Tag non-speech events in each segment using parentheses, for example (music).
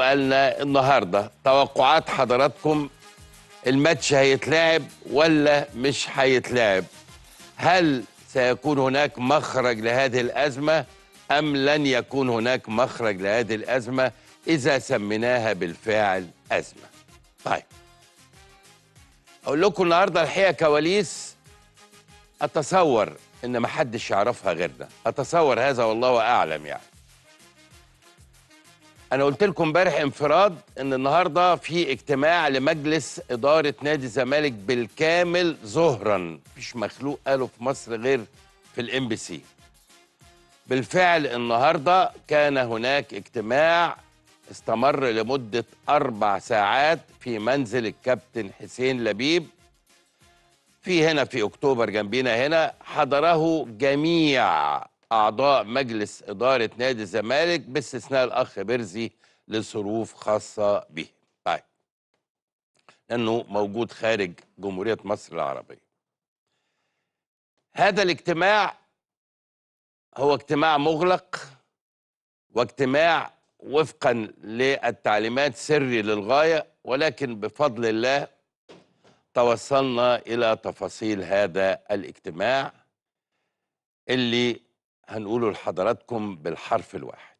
وقالنا النهارده توقعات حضراتكم الماتش هيتلعب ولا مش هيتلعب هل سيكون هناك مخرج لهذه الازمه ام لن يكون هناك مخرج لهذه الازمه اذا سميناها بالفعل ازمه طيب اقول لكم النهارده الحقيقه كواليس اتصور ان محدش يعرفها غيرنا اتصور هذا والله اعلم يعني انا قلت لكم امبارح انفراد ان النهارده في اجتماع لمجلس اداره نادي الزمالك بالكامل ظهرا مفيش مخلوق قاله في مصر غير في الام بي سي بالفعل النهارده كان هناك اجتماع استمر لمده اربع ساعات في منزل الكابتن حسين لبيب في هنا في اكتوبر جنبينا هنا حضره جميع أعضاء مجلس إدارة نادي الزمالك باستثناء الأخ بيرزي لظروف خاصة به طيب لأنه موجود خارج جمهورية مصر العربية هذا الاجتماع هو اجتماع مغلق واجتماع وفقا للتعليمات سري للغاية ولكن بفضل الله توصلنا إلى تفاصيل هذا الاجتماع اللي هنقوله لحضراتكم بالحرف الواحد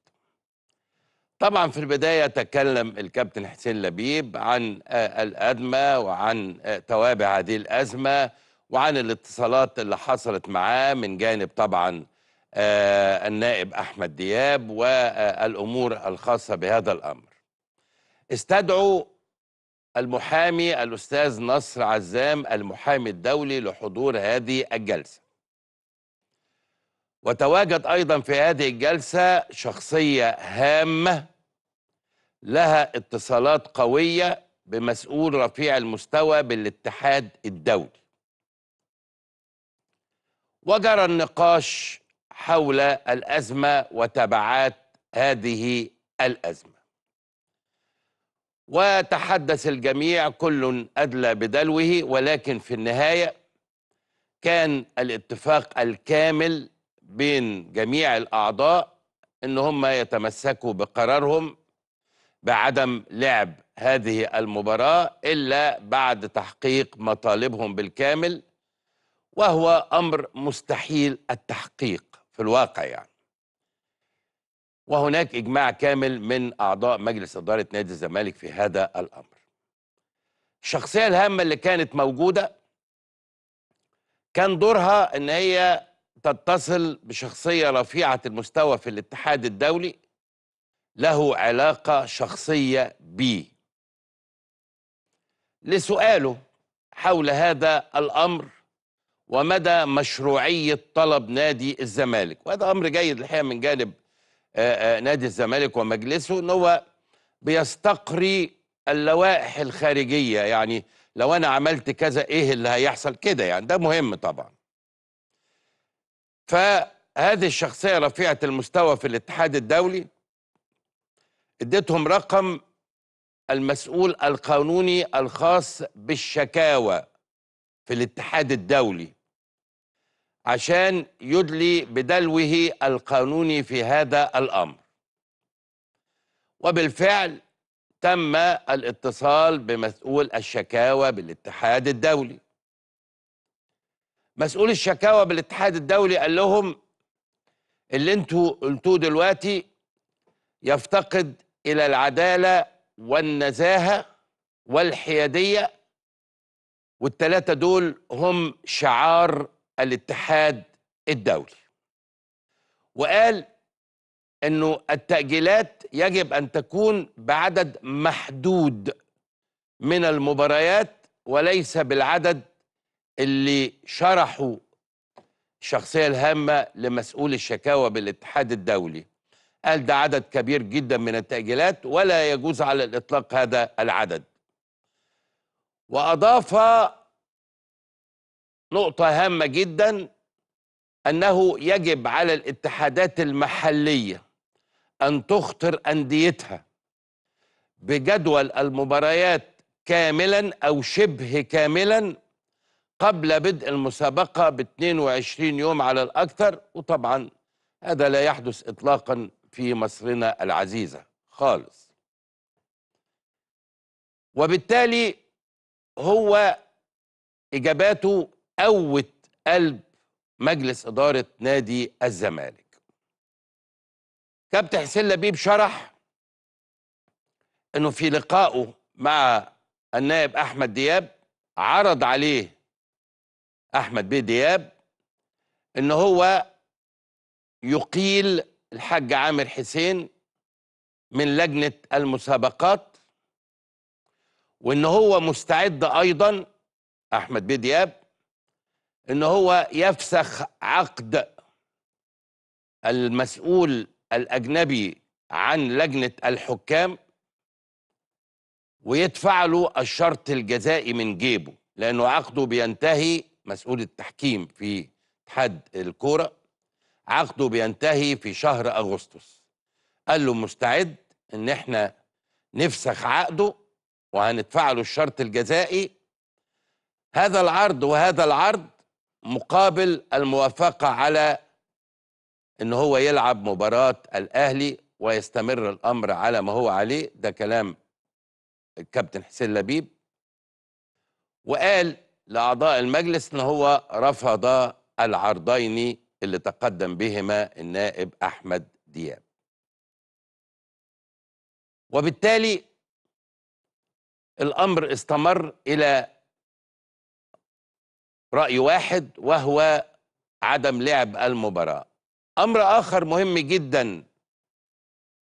طبعا في البداية تكلم الكابتن حسين لبيب عن آه، الأزمة وعن آه، توابع هذه الأزمة وعن الاتصالات اللي حصلت معاه من جانب طبعا آه، النائب أحمد دياب والأمور الخاصة بهذا الأمر استدعوا المحامي الأستاذ نصر عزام المحامي الدولي لحضور هذه الجلسة وتواجد أيضا في هذه الجلسة شخصية هامة لها اتصالات قوية بمسؤول رفيع المستوى بالاتحاد الدولي وجرى النقاش حول الأزمة وتبعات هذه الأزمة وتحدث الجميع كل أدلى بدلوه ولكن في النهاية كان الاتفاق الكامل بين جميع الأعضاء إن هم يتمسكوا بقرارهم بعدم لعب هذه المباراة إلا بعد تحقيق مطالبهم بالكامل وهو أمر مستحيل التحقيق في الواقع يعني وهناك إجماع كامل من أعضاء مجلس إدارة نادي الزمالك في هذا الأمر الشخصية الهامة اللي كانت موجودة كان دورها إن هي تتصل بشخصية رفيعة المستوى في الاتحاد الدولي له علاقة شخصية بي لسؤاله حول هذا الأمر ومدى مشروعية طلب نادي الزمالك وهذا أمر جيد الحقيقة من جانب آه، آه، نادي الزمالك ومجلسه أنه هو بيستقري اللوائح الخارجية يعني لو أنا عملت كذا إيه اللي هيحصل كده يعني ده مهم طبعاً فهذه الشخصية رفيعة المستوى في الاتحاد الدولي اديتهم رقم المسؤول القانوني الخاص بالشكاوى في الاتحاد الدولي عشان يدلي بدلوه القانوني في هذا الامر وبالفعل تم الاتصال بمسؤول الشكاوى بالاتحاد الدولي مسؤول الشكاوى بالاتحاد الدولي قال لهم اللي انتوا قلتوه دلوقتي يفتقد الى العداله والنزاهه والحياديه والثلاثه دول هم شعار الاتحاد الدولي وقال انه التاجيلات يجب ان تكون بعدد محدود من المباريات وليس بالعدد اللي شرحوا الشخصية الهامة لمسؤول الشكاوى بالاتحاد الدولي قال ده عدد كبير جدا من التأجيلات ولا يجوز على الإطلاق هذا العدد وأضاف نقطة هامة جدا أنه يجب على الاتحادات المحلية أن تخطر أنديتها بجدول المباريات كاملا أو شبه كاملا قبل بدء المسابقة ب 22 يوم على الأكثر وطبعا هذا لا يحدث إطلاقا في مصرنا العزيزة خالص وبالتالي هو إجاباته قوت قلب مجلس إدارة نادي الزمالك كابتن حسين لبيب شرح أنه في لقائه مع النائب أحمد دياب عرض عليه احمد بيه دياب ان هو يقيل الحاج عامر حسين من لجنه المسابقات وان هو مستعد ايضا احمد بيه دياب ان هو يفسخ عقد المسؤول الاجنبي عن لجنه الحكام ويدفع له الشرط الجزائي من جيبه لانه عقده بينتهي مسؤول التحكيم في اتحاد الكوره عقده بينتهي في شهر اغسطس قال له مستعد ان احنا نفسخ عقده وهندفع له الشرط الجزائي هذا العرض وهذا العرض مقابل الموافقه على ان هو يلعب مباراه الاهلي ويستمر الامر على ما هو عليه ده كلام الكابتن حسين لبيب وقال لأعضاء المجلس أن هو رفض العرضين اللي تقدم بهما النائب أحمد دياب وبالتالي الأمر استمر إلى رأي واحد وهو عدم لعب المباراة أمر آخر مهم جدا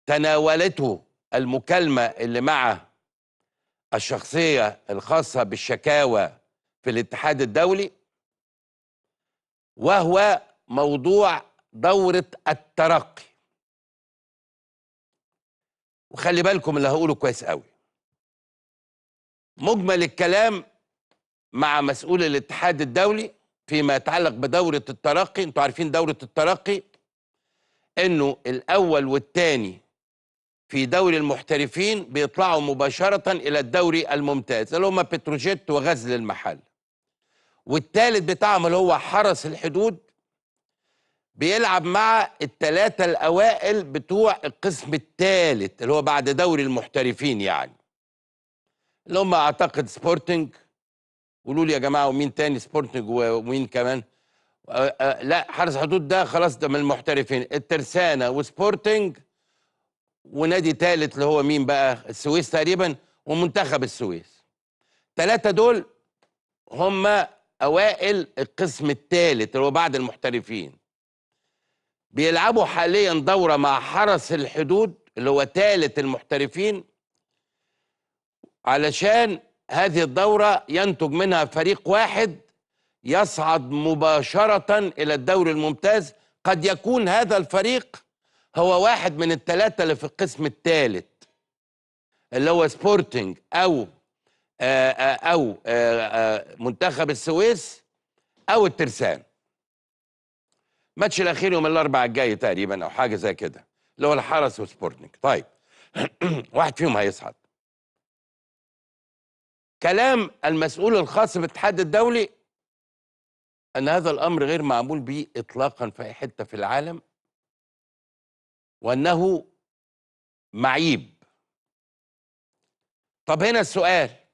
تناولته المكالمة اللي مع الشخصية الخاصة بالشكاوى في الاتحاد الدولي وهو موضوع دورة الترقي وخلي بالكم اللي هقوله كويس قوي مجمل الكلام مع مسؤول الاتحاد الدولي فيما يتعلق بدورة الترقي انتوا عارفين دورة الترقي انه الاول والثاني في دوري المحترفين بيطلعوا مباشرة الى الدوري الممتاز اللي هم بتروجيت وغزل المحل والتالت بتاعهم اللي هو حرس الحدود بيلعب مع الثلاثة الأوائل بتوع القسم الثالث اللي هو بعد دوري المحترفين يعني اللي هم أعتقد سبورتنج قولوا لي يا جماعة ومين تاني سبورتنج ومين كمان لا حرس الحدود ده خلاص ده من المحترفين الترسانة وسبورتنج ونادي ثالث اللي هو مين بقى السويس تقريبا ومنتخب السويس ثلاثة دول هم اوائل القسم الثالث اللي هو بعد المحترفين بيلعبوا حاليا دوره مع حرس الحدود اللي هو ثالث المحترفين علشان هذه الدوره ينتج منها فريق واحد يصعد مباشره الى الدوري الممتاز قد يكون هذا الفريق هو واحد من الثلاثه اللي في القسم الثالث اللي هو سبورتنج او آه، آه، او آه، منتخب السويس او الترسان الماتش الاخير يوم الاربعاء الجاي تقريبا او حاجه زي كده اللي هو الحرس وسبورتنج طيب (clears throat) واحد فيهم هيصعد كلام المسؤول الخاص بالاتحاد الدولي ان هذا الامر غير معمول به اطلاقا في اي حته في العالم وانه معيب طب هنا السؤال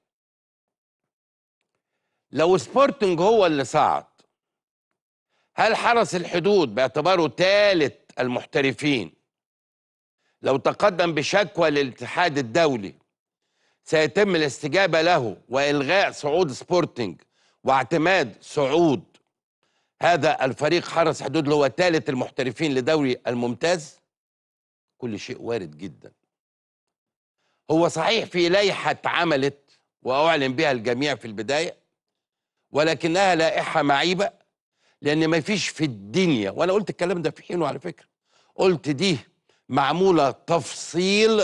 لو سبورتنج هو اللي صعد هل حرس الحدود باعتباره ثالث المحترفين لو تقدم بشكوى للاتحاد الدولي سيتم الاستجابة له وإلغاء صعود سبورتنج واعتماد صعود هذا الفريق حرس حدود اللي هو ثالث المحترفين لدوري الممتاز كل شيء وارد جدا هو صحيح في لائحة اتعملت وأعلن بها الجميع في البداية ولكنها لائحه معيبه لان ما فيش في الدنيا وانا قلت الكلام ده في حينه على فكره قلت دي معموله تفصيل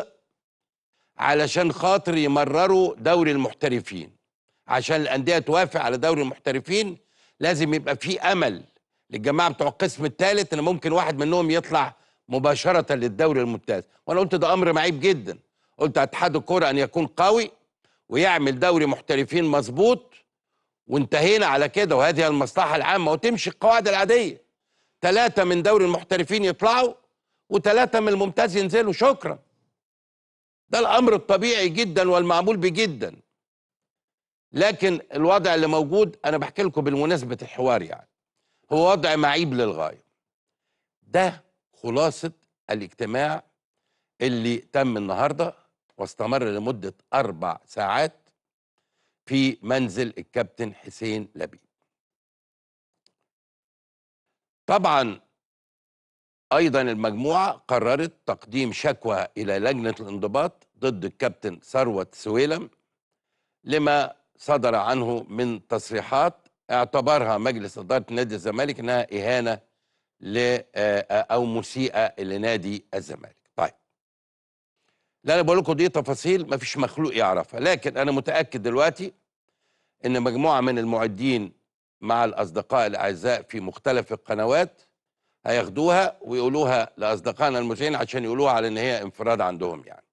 علشان خاطر يمرروا دوري المحترفين عشان الانديه توافق على دوري المحترفين لازم يبقى في امل للجماعه بتوع القسم الثالث ان ممكن واحد منهم يطلع مباشره للدوري الممتاز وانا قلت ده امر معيب جدا قلت اتحاد الكره ان يكون قوي ويعمل دوري محترفين مظبوط وانتهينا على كده وهذه المصلحة العامة وتمشي القواعد العادية ثلاثة من دوري المحترفين يطلعوا وثلاثة من الممتاز ينزلوا شكرا ده الأمر الطبيعي جدا والمعمول به جدا لكن الوضع اللي موجود أنا بحكي لكم بالمناسبة الحوار يعني هو وضع معيب للغاية ده خلاصة الاجتماع اللي تم النهارده واستمر لمدة أربع ساعات في منزل الكابتن حسين لبيب طبعا ايضا المجموعه قررت تقديم شكوى الى لجنه الانضباط ضد الكابتن ثروت سويلم لما صدر عنه من تصريحات اعتبرها مجلس اداره نادي الزمالك انها اهانه ل آه، آه، او مسيئه لنادي الزمالك. طيب. اللي انا بقول لكم دي تفاصيل ما فيش مخلوق يعرفها، لكن انا متاكد دلوقتي ان مجموعه من المعدين مع الاصدقاء الاعزاء في مختلف القنوات هياخدوها ويقولوها لاصدقائنا المذيعين عشان يقولوها على ان هي انفراد عندهم يعني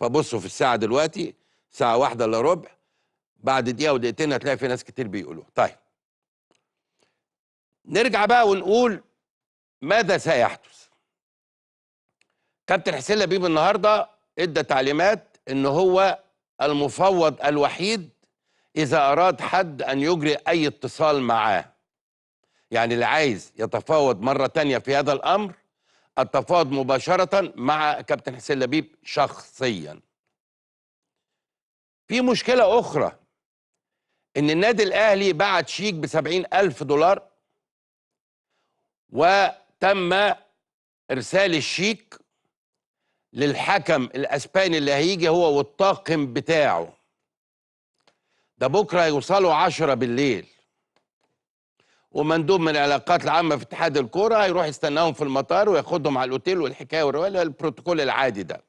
فبصوا في الساعه دلوقتي ساعه واحده الا ربع بعد دقيقه ودقيقتين هتلاقي في ناس كتير بيقولوها طيب نرجع بقى ونقول ماذا سيحدث كابتن حسين لبيب النهارده ادى تعليمات ان هو المفوض الوحيد إذا أراد حد أن يجري أي اتصال معاه يعني اللي عايز يتفاوض مرة تانية في هذا الأمر التفاوض مباشرة مع كابتن حسين لبيب شخصيا في مشكلة أخرى إن النادي الأهلي بعت شيك بسبعين ألف دولار وتم إرسال الشيك للحكم الأسباني اللي هيجي هو والطاقم بتاعه ده بكره يوصلوا عشرة بالليل ومندوب من العلاقات العامه في اتحاد الكوره هيروح يستناهم في المطار وياخدهم على الاوتيل والحكايه والروايه البروتوكول العادي ده.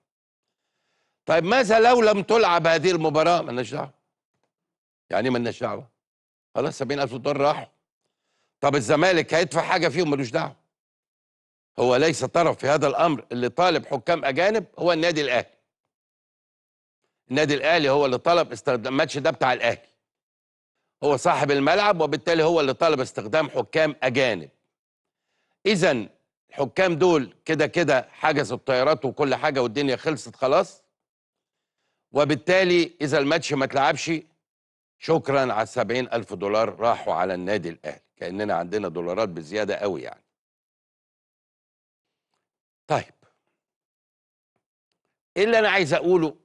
طيب ماذا لو لم تلعب هذه المباراه؟ مالناش دعوه. يعني ايه مالناش دعوه؟ خلاص 70000 دولار راحوا. طب الزمالك هيدفع حاجه فيهم ملوش دعوه. هو ليس طرف في هذا الامر اللي طالب حكام اجانب هو النادي الاهلي. النادي الاهلي هو اللي طلب استخدام الماتش ده بتاع الاهلي هو صاحب الملعب وبالتالي هو اللي طلب استخدام حكام اجانب اذا الحكام دول كده كده حجزوا الطيارات وكل حاجه والدنيا خلصت خلاص وبالتالي اذا الماتش ما اتلعبش شكرا على 70 الف دولار راحوا على النادي الاهلي كاننا عندنا دولارات بزياده قوي يعني طيب ايه اللي انا عايز اقوله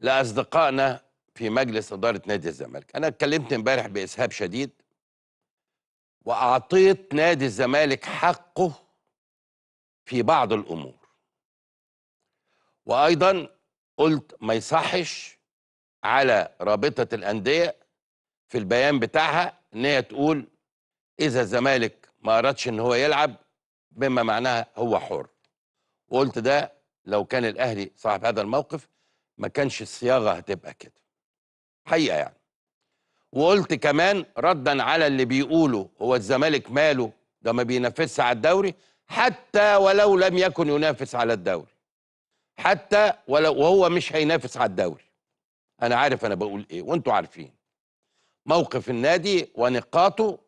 لاصدقائنا في مجلس اداره نادي الزمالك انا اتكلمت امبارح باسهاب شديد واعطيت نادي الزمالك حقه في بعض الامور وايضا قلت ما يصحش على رابطه الانديه في البيان بتاعها ان هي تقول اذا الزمالك ما اردش ان هو يلعب بما معناها هو حر وقلت ده لو كان الاهلي صاحب هذا الموقف ما كانش الصياغه هتبقى كده حقيقه يعني وقلت كمان ردا على اللي بيقولوا هو الزمالك ماله ده ما بينافسش على الدوري حتى ولو لم يكن ينافس على الدوري حتى ولو وهو مش هينافس على الدوري انا عارف انا بقول ايه وانتم عارفين موقف النادي ونقاطه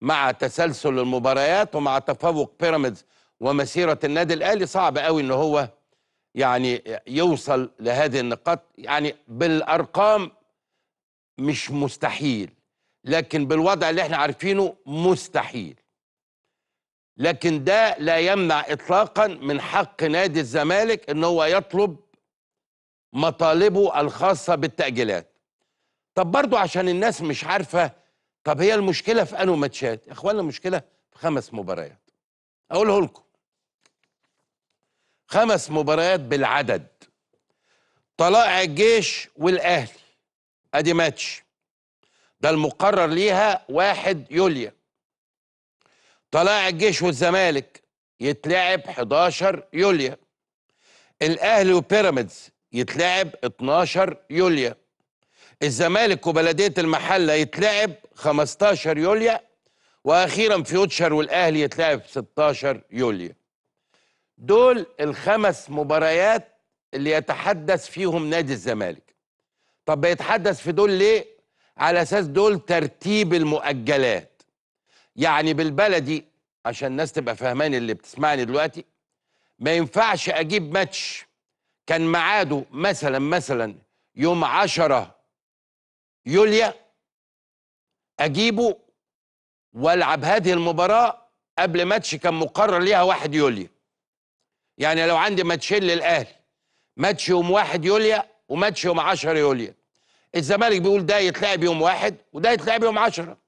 مع تسلسل المباريات ومع تفوق بيراميدز ومسيره النادي الاهلي صعب قوي ان هو يعني يوصل لهذه النقاط يعني بالارقام مش مستحيل لكن بالوضع اللي احنا عارفينه مستحيل لكن ده لا يمنع اطلاقا من حق نادي الزمالك ان هو يطلب مطالبه الخاصه بالتاجيلات طب برضو عشان الناس مش عارفه طب هي المشكله في انو ماتشات اخوانا المشكله في خمس مباريات اقوله لكم خمس مباريات بالعدد طلائع الجيش والاهلي ادي ماتش ده المقرر ليها 1 يوليو طلائع الجيش والزمالك يتلعب 11 يوليو الاهلي وبيراميدز يتلعب 12 يوليو الزمالك وبلديه المحله يتلعب 15 يوليو واخيرا فيوتشر والاهلي يتلعب 16 يوليو دول الخمس مباريات اللي يتحدث فيهم نادي الزمالك طب بيتحدث في دول ليه على اساس دول ترتيب المؤجلات يعني بالبلدي عشان الناس تبقى فاهماني اللي بتسمعني دلوقتي ما ينفعش اجيب ماتش كان ميعاده مثلا مثلا يوم 10 يوليا اجيبه والعب هذه المباراه قبل ماتش كان مقرر ليها 1 يوليو يعني لو عندي ماتشين للاهلي ماتش يوم 1 يوليو وماتش يوم 10 يوليو الزمالك بيقول ده يتلعب يوم واحد وده يتلعب يوم 10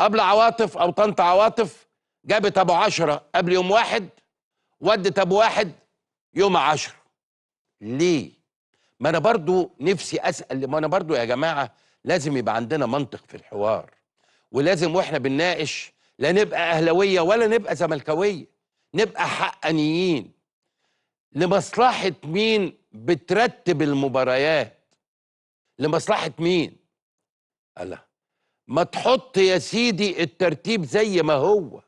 قبل عواطف او طنط عواطف جابت ابو 10 قبل يوم واحد ودت ابو واحد يوم 10 ليه؟ ما انا برضو نفسي اسال ما انا برضو يا جماعه لازم يبقى عندنا منطق في الحوار ولازم واحنا بنناقش لا نبقى اهلاويه ولا نبقى زملكاويه نبقى حقانيين لمصلحة مين بترتب المباريات لمصلحة مين الله ما تحط يا سيدي الترتيب زي ما هو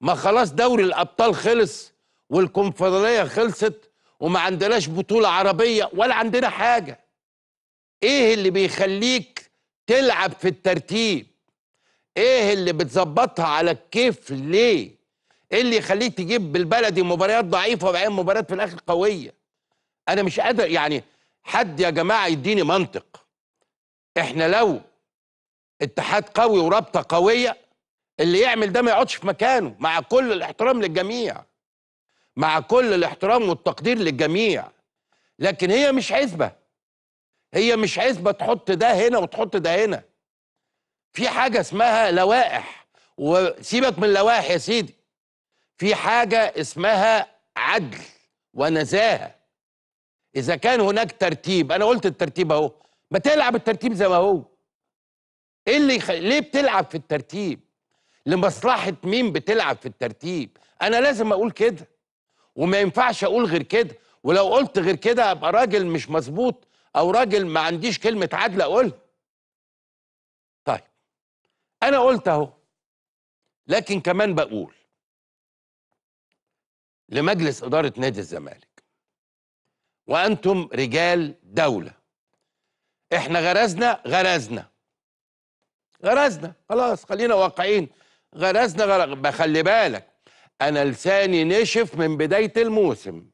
ما خلاص دوري الأبطال خلص والكونفدرالية خلصت وما عندناش بطولة عربية ولا عندنا حاجة ايه اللي بيخليك تلعب في الترتيب ايه اللي بتظبطها على الكيف ليه ايه اللي يخليك تجيب بالبلدي مباريات ضعيفه وبعدين مباريات في الاخر قويه انا مش قادر يعني حد يا جماعه يديني منطق احنا لو اتحاد قوي ورابطه قويه اللي يعمل ده ما يقعدش في مكانه مع كل الاحترام للجميع مع كل الاحترام والتقدير للجميع لكن هي مش عزبه هي مش عزبه تحط ده هنا وتحط ده هنا في حاجه اسمها لوائح وسيبك من اللوائح يا سيدي في حاجه اسمها عدل ونزاهه اذا كان هناك ترتيب انا قلت الترتيب اهو ما تلعب الترتيب زي ما هو ايه اللي خ... ليه بتلعب في الترتيب لمصلحه مين بتلعب في الترتيب انا لازم اقول كده وما ينفعش اقول غير كده ولو قلت غير كده ابقى راجل مش مظبوط او راجل ما عنديش كلمه عدل اقولها طيب انا قلت اهو لكن كمان بقول لمجلس إدارة نادي الزمالك وأنتم رجال دولة إحنا غرزنا غرزنا غرزنا خلاص خلينا واقعين غرزنا غرق خلي بالك أنا لساني نشف من بداية الموسم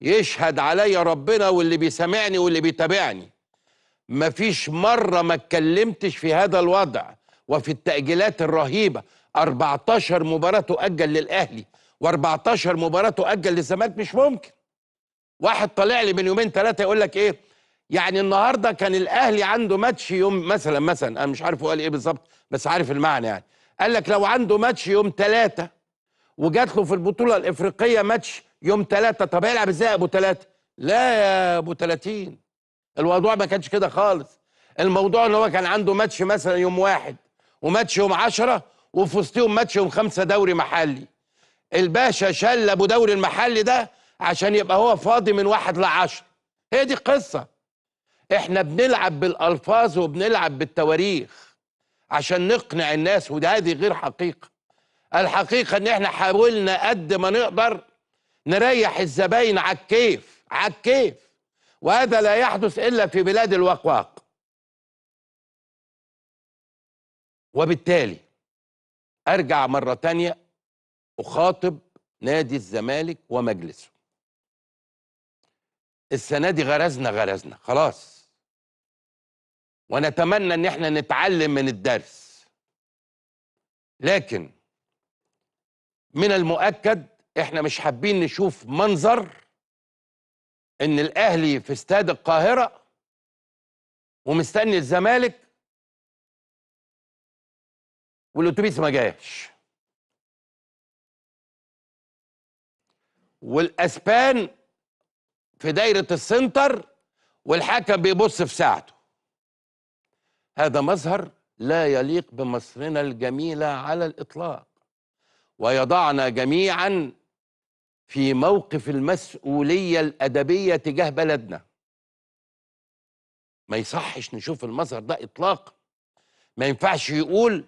يشهد عليا ربنا واللي بيسمعني واللي بيتابعني مفيش مرة ما اتكلمتش في هذا الوضع وفي التأجيلات الرهيبة 14 مباراة تؤجل للأهلي و14 مباراه تؤجل للزمالك مش ممكن واحد طالع لي من يومين ثلاثه يقول لك ايه يعني النهارده كان الاهلي عنده ماتش يوم مثلا مثلا انا مش عارف هو قال ايه بالظبط بس عارف المعنى يعني قال لك لو عنده ماتش يوم ثلاثه وجات له في البطوله الافريقيه ماتش يوم ثلاثه طب هيلعب ازاي ابو ثلاثه لا يا ابو 30 الموضوع ما كانش كده خالص الموضوع ان هو كان عنده ماتش مثلا يوم واحد وماتش يوم 10 وفي وسطهم ماتش يوم خمسة دوري محلي الباشا شل ابو دوري المحلي ده عشان يبقى هو فاضي من واحد لعشر هي دي القصه احنا بنلعب بالالفاظ وبنلعب بالتواريخ عشان نقنع الناس وده هذه غير حقيقه الحقيقه ان احنا حاولنا قد ما نقدر نريح الزباين على الكيف على الكيف وهذا لا يحدث الا في بلاد الوقواق وبالتالي ارجع مره تانيه أخاطب نادي الزمالك ومجلسه السنة دي غرزنا غرزنا خلاص ونتمنى ان احنا نتعلم من الدرس لكن من المؤكد احنا مش حابين نشوف منظر ان الاهلي في استاد القاهرة ومستني الزمالك والاتوبيس ما جاش والاسبان في دايره السنتر والحكم بيبص في ساعته هذا مظهر لا يليق بمصرنا الجميله على الاطلاق ويضعنا جميعا في موقف المسؤوليه الادبيه تجاه بلدنا ما يصحش نشوف المظهر ده اطلاقا ما ينفعش يقول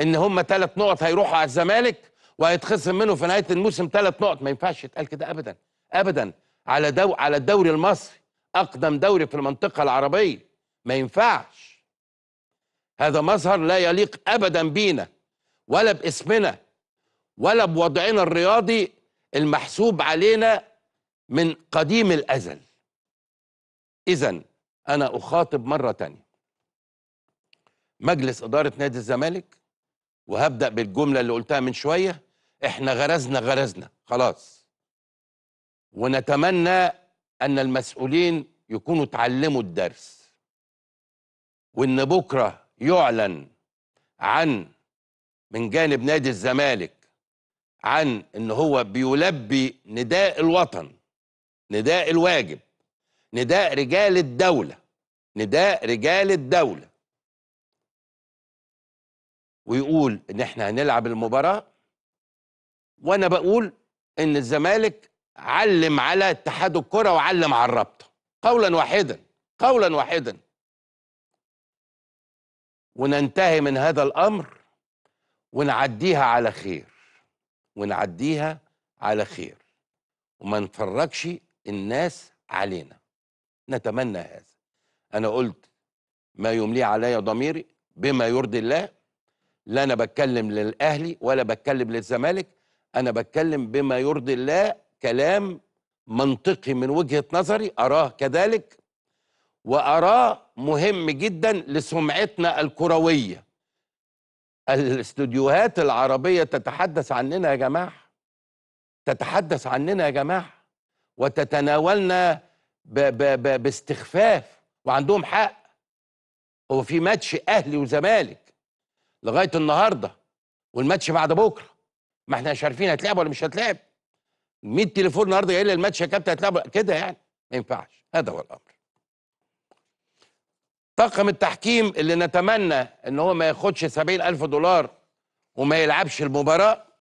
ان هم ثلاث نقط هيروحوا على الزمالك وهيتخصم منه في نهايه الموسم ثلاث نقط ما ينفعش يتقال كده ابدا ابدا على دو على الدوري المصري اقدم دوري في المنطقه العربيه ما ينفعش هذا مظهر لا يليق ابدا بينا ولا باسمنا ولا بوضعنا الرياضي المحسوب علينا من قديم الازل اذا انا اخاطب مره تانية مجلس اداره نادي الزمالك وهبدا بالجمله اللي قلتها من شويه احنا غرزنا غرزنا خلاص ونتمنى ان المسؤولين يكونوا اتعلموا الدرس وان بكره يعلن عن من جانب نادي الزمالك عن ان هو بيلبي نداء الوطن نداء الواجب نداء رجال الدوله نداء رجال الدوله ويقول ان احنا هنلعب المباراه وانا بقول ان الزمالك علم على اتحاد الكره وعلم على الرابطه قولا واحدا قولا واحدا وننتهي من هذا الامر ونعديها على خير ونعديها على خير وما نفرجش الناس علينا نتمنى هذا انا قلت ما يملي علي ضميري بما يرضي الله لا انا بتكلم للاهلي ولا بتكلم للزمالك انا بتكلم بما يرضي الله كلام منطقي من وجهه نظري اراه كذلك واراه مهم جدا لسمعتنا الكرويه الاستوديوهات العربيه تتحدث عننا يا جماعه تتحدث عننا يا جماعه وتتناولنا ب ب ب باستخفاف وعندهم حق هو في ماتش اهلي وزمالك لغايه النهارده والماتش بعد بكره ما احنا مش عارفين هتلعب ولا مش هتلعب 100 تليفون النهارده جاي لي الماتش يا كابتن هتلعب كده يعني ما ينفعش هذا هو الامر طاقم التحكيم اللي نتمنى ان هو ما ياخدش 70000 دولار وما يلعبش المباراه